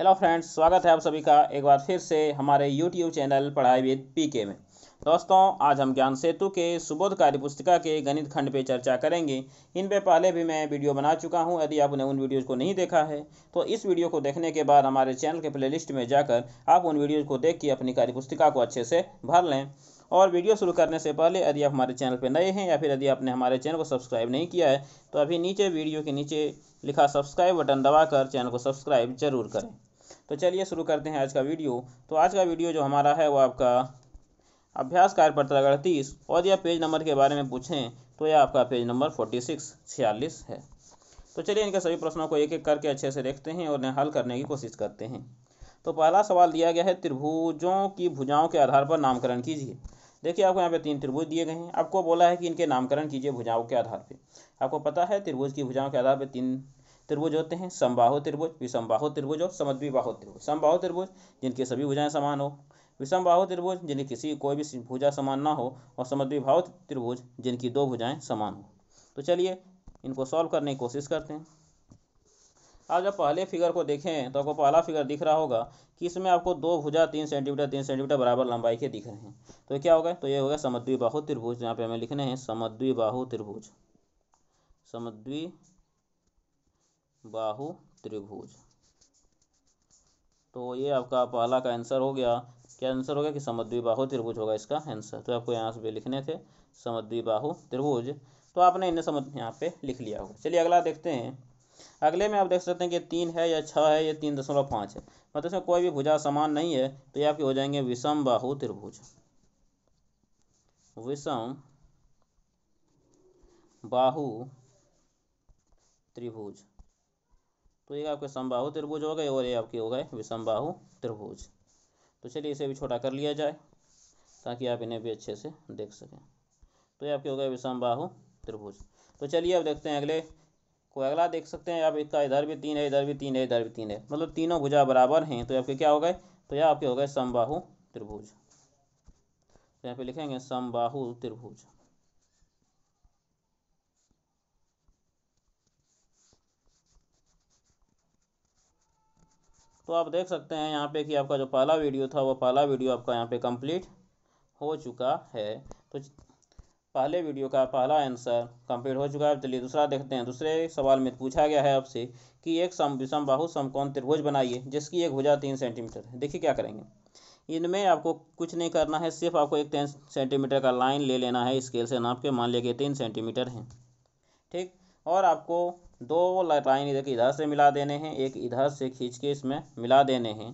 hello friends स्वागत है आप सभी का एक बार फिर से हमारे YouTube channel Padhai with PK में दोस्तों आज हम ज्ञान सेतु के सुबोध कार्य पुस्तिका के गणित खंड पे चर्चा करेंगे इन पे पहले भी मैं वीडियो बना चुका हूँ यदि आपने उन वीडियोस को नहीं देखा है तो इस वीडियो को देखने के बाद हमारे चैनल के प्लेलिस्ट में जाकर आप उन वीडियोज़ को देख के अपनी कार्य पुस्तिका को अच्छे से भर लें और वीडियो शुरू करने से पहले यदि आप हमारे चैनल पर नए हैं या फिर यदि आपने हमारे चैनल को सब्सक्राइब नहीं किया है तो अभी नीचे वीडियो के नीचे लिखा सब्सक्राइब बटन दबाकर चैनल को सब्सक्राइब जरूर करें तो चलिए शुरू करते हैं आज का वीडियो तो आज का वीडियो जो हमारा है वो आपका अभ्यास कार्य पत्र अड़तीस और यह पेज नंबर के बारे में पूछें तो यह आपका पेज नंबर फोर्टी सिक्स छियालीस है तो चलिए इनके सभी प्रश्नों को एक एक करके अच्छे से देखते हैं और हल करने की कोशिश करते हैं तो पहला सवाल दिया गया है त्रिभुजों की भुजाओं के आधार पर नामकरण कीजिए देखिए आपको यहाँ पे तीन त्रिभुज दिए गए हैं आपको बोला है कि इनके नामकरण कीजिए भुजाओं के आधार पर आपको पता है त्रिभुज की भुजाओं के आधार पर तीन त्रिभुज होते हैं समबाहु त्रिभुज विषमबाहु त्रिभुज और समद्विबाहु त्रिभुज समबाहु त्रिभुज जिनकी सभी भुजाएं समान हो विषमबाहु त्रिभुज जिनकी किसी कोई भी भुजा समान ना हो और समद्विबाहु त्रिभुज जिनकी दो भुजाएं समान हो तो चलिए इनको सॉल्व करने की कोशिश करते हैं आप जब पहले फिगर को देखें तो आपको पहला फिगर दिख रहा होगा कि इसमें आपको दो भुजा तीन सेंटीमीटर तीन सेंटीमीटर बराबर लंबाई के दिख रहे हैं तो क्या होगा तो ये होगा समद्विबाहु त्रिभुज यहाँ पे हमें लिखने हैं समद्विबाहु त्रिभुज समद्वी बाहु त्रिभुज तो ये आपका पहला का आंसर हो गया क्या आंसर हो गया कि बाहु त्रिभुज होगा इसका आंसर तो आपको यहाँ से लिखने थे बाहु त्रिभुज तो आपने इन्हें समझ यहाँ पे लिख लिया होगा चलिए अगला देखते हैं अगले में आप देख सकते हैं कि तीन है या छः है या तीन दशमलव पाँच है मतलब इसमें कोई भी भुजा समान नहीं है तो ये आपके हो जाएंगे विषम बाहु त्रिभुज विषम बाहु त्रिभुज तो ये आपके समबाहु त्रिभुज हो गए और ये आपके हो गए विषमबाहु त्रिभुज तो चलिए इसे भी छोटा कर लिया जाए ताकि आप इन्हें भी अच्छे से देख सकें तो ये आपके हो गए विषमबाहु त्रिभुज तो चलिए अब देखते हैं अगले को अगला देख सकते हैं आप इसका इधर भी तीन है इधर भी तीन है इधर भी तीन है मतलब तीनों भुजा बराबर हैं तो आपके क्या हो गए तो यह आपके हो गए समबाहु त्रिभुज तो यहाँ पे लिखेंगे समबाहु त्रिभुज तो आप देख सकते हैं यहाँ पे कि आपका जो पहला वीडियो था वो पहला वीडियो आपका यहाँ पे कंप्लीट हो चुका है तो पहले वीडियो का पहला आंसर कंप्लीट हो चुका है चलिए दूसरा देखते हैं दूसरे सवाल में पूछा गया है आपसे कि एक सम विषम बाहु समकोण त्रिभुज बनाइए जिसकी एक भुजा तीन सेंटीमीटर है देखिए क्या करेंगे इनमें आपको कुछ नहीं करना है सिर्फ आपको एक तीन सेंटीमीटर का लाइन ले लेना है स्केल से नाप के मान लीजिए तीन सेंटीमीटर है ठीक और आपको दो लाइन इधर इधर से मिला देने हैं एक इधर से खींच के इसमें मिला देने हैं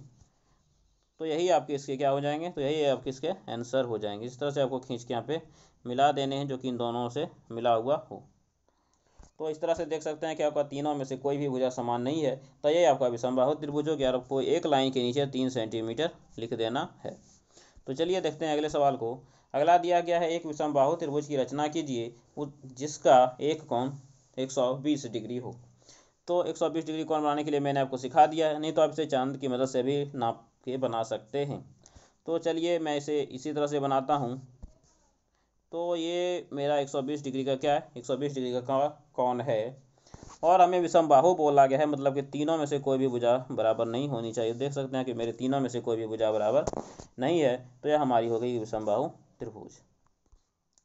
तो यही आपके इसके क्या हो जाएंगे तो यही आपके इसके आंसर हो जाएंगे इस तरह से आपको खींच के यहाँ पे मिला देने हैं जो कि इन दोनों से मिला हुआ हो तो इस तरह से देख सकते हैं कि आपका तीनों में से कोई भी भुजा समान नहीं है तो यही आपका विसंबाहु त्रिभुज हो गया आपको एक लाइन के नीचे तीन सेंटीमीटर लिख देना है तो चलिए देखते हैं अगले सवाल को अगला दिया गया है एक विषम बाहु त्रिभुज की रचना कीजिए जिसका एक कोण 120 डिग्री हो तो 120 डिग्री कौन बनाने के लिए मैंने आपको सिखा दिया है नहीं तो आप इसे चांद की मदद से भी नाप के बना सकते हैं तो चलिए मैं इसे इसी तरह से बनाता हूँ तो ये मेरा 120 डिग्री का क्या है 120 डिग्री का कौन है और हमें विषम बाहु बोला गया है मतलब कि तीनों में से कोई भी भुजा बराबर नहीं होनी चाहिए देख सकते हैं कि मेरे तीनों में से कोई भी भुजा बराबर नहीं है तो यह हमारी हो गई विषम बाहु त्रिभुज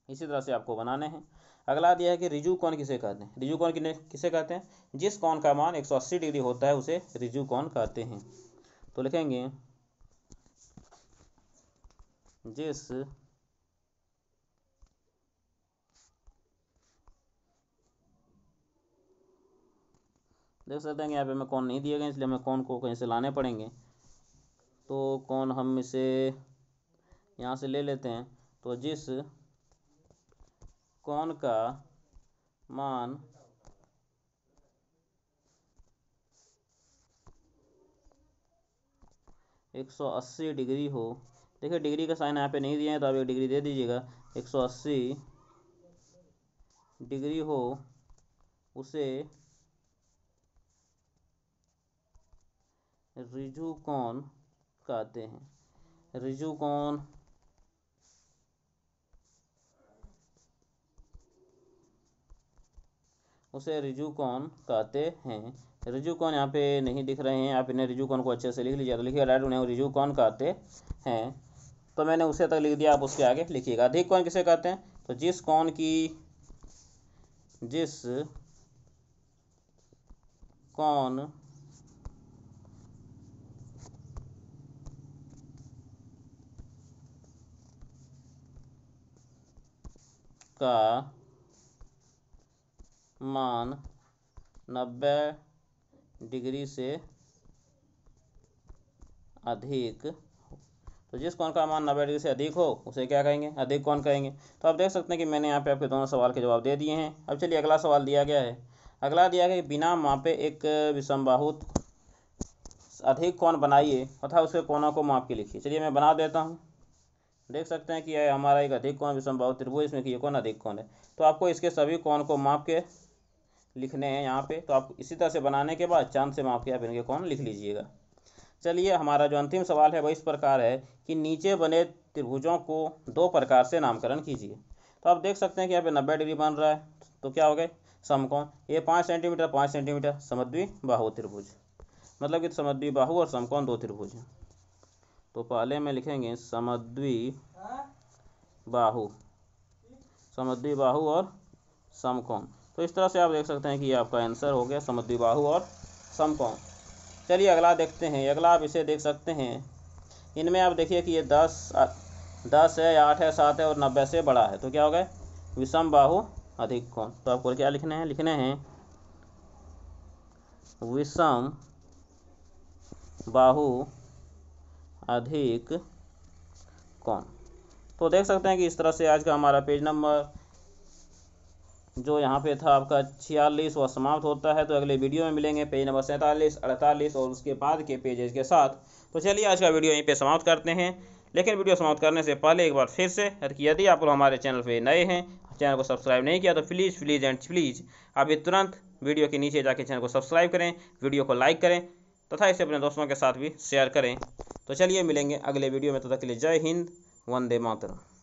इसी तरह से आपको बनाने हैं अगला दिया है कि रिजू कौन किसे कहते हैं रिजू कौन किसे कहते हैं जिस कौन का मान 180 डिग्री होता है उसे रिजू कौन कहते हैं तो लिखेंगे जिस देख सकते हैं यहाँ पे मैं कौन नहीं दिए गए इसलिए हमें कौन को कहीं से लाने पड़ेंगे तो कौन हम इसे यहाँ से ले लेते हैं तो जिस कौन का मान एक सौ अस्सी डिग्री हो देखिए डिग्री का साइन यहाँ पे नहीं दिया है तो आप एक डिग्री दे दीजिएगा एक सौ अस्सी डिग्री हो उसे रिजु कौन कहते हैं रिजु कौन उसे रिजुकॉन कहते हैं रिजुकॉन यहाँ पे नहीं दिख रहे हैं आप इन्हें रिजुकॉन को अच्छे से लिख लीजिए तो लिखिए राइट उन्हें रिजुकॉन कहते हैं तो मैंने उसे तक लिख दिया आप उसके आगे लिखिएगा अधिक कौन किसे कहते हैं तो जिस कौन की जिस कौन का मान नब्बे डिग्री से अधिक तो जिस कौन का मान नब्बे डिग्री से अधिक हो उसे क्या कहेंगे अधिक कौन कहेंगे तो आप देख सकते हैं कि मैंने यहाँ पे आपके दोनों सवाल के जवाब दे दिए हैं अब चलिए अगला सवाल दिया गया है अगला दिया गया बिना मापे एक बाहुत अधिक कौन बनाइए अथा उसके कोनों को माप के लिखिए चलिए मैं बना देता हूँ देख सकते हैं कि यह हमारा एक अधिक कौन विषम बाहु त्रिभुज इसमें कि ये कौन अधिक कौन है तो आपको इसके सभी कौन को माप के लिखने हैं यहाँ पे तो आप इसी तरह से बनाने के बाद चांद से माफ किया बिन कौन लिख लीजिएगा चलिए हमारा जो अंतिम सवाल है वह इस प्रकार है कि नीचे बने त्रिभुजों को दो प्रकार से नामकरण कीजिए तो आप देख सकते हैं कि यहाँ पे नब्बे डिग्री बन रहा है तो क्या हो गए समकोण ये पाँच सेंटीमीटर पाँच सेंटीमीटर समद्वी बाहु त्रिभुज मतलब कि समद्वी बाहु और समकोण दो त्रिभुज हैं तो पहले में लिखेंगे समद्वी बाहु समद्वी बाहु और समकोण तो इस तरह से आप देख सकते हैं कि आपका आंसर हो गया समद्विबाहु और समकोण चलिए अगला देखते हैं अगला आप इसे देख सकते हैं इनमें आप देखिए कि ये दस दस है आठ है सात है और नब्बे से बड़ा है तो क्या हो गया विषम बाहु अधिक कोण तो आपको क्या लिखने हैं लिखने हैं विषम बाहु अधिक कोण तो देख सकते हैं कि इस तरह से आज का हमारा पेज नंबर जो यहाँ पे था आपका छियालीस वह समाप्त होता है तो अगले वीडियो में मिलेंगे पेज नंबर सैंतालीस अड़तालीस और उसके बाद के पेजेज के साथ तो चलिए आज का वीडियो यहीं पे समाप्त करते हैं लेकिन वीडियो समाप्त करने से पहले एक बार फिर से यदि आप लोग हमारे चैनल पर नए हैं चैनल को सब्सक्राइब नहीं किया तो प्लीज़ प्लीज़ एंड प्लीज़ आप तुरंत वीडियो के नीचे जाके चैनल को सब्सक्राइब करें वीडियो को लाइक करें तथा इसे अपने दोस्तों के साथ भी शेयर करें तो चलिए मिलेंगे अगले वीडियो में तब तो तक के लिए जय हिंद वंदे मातरम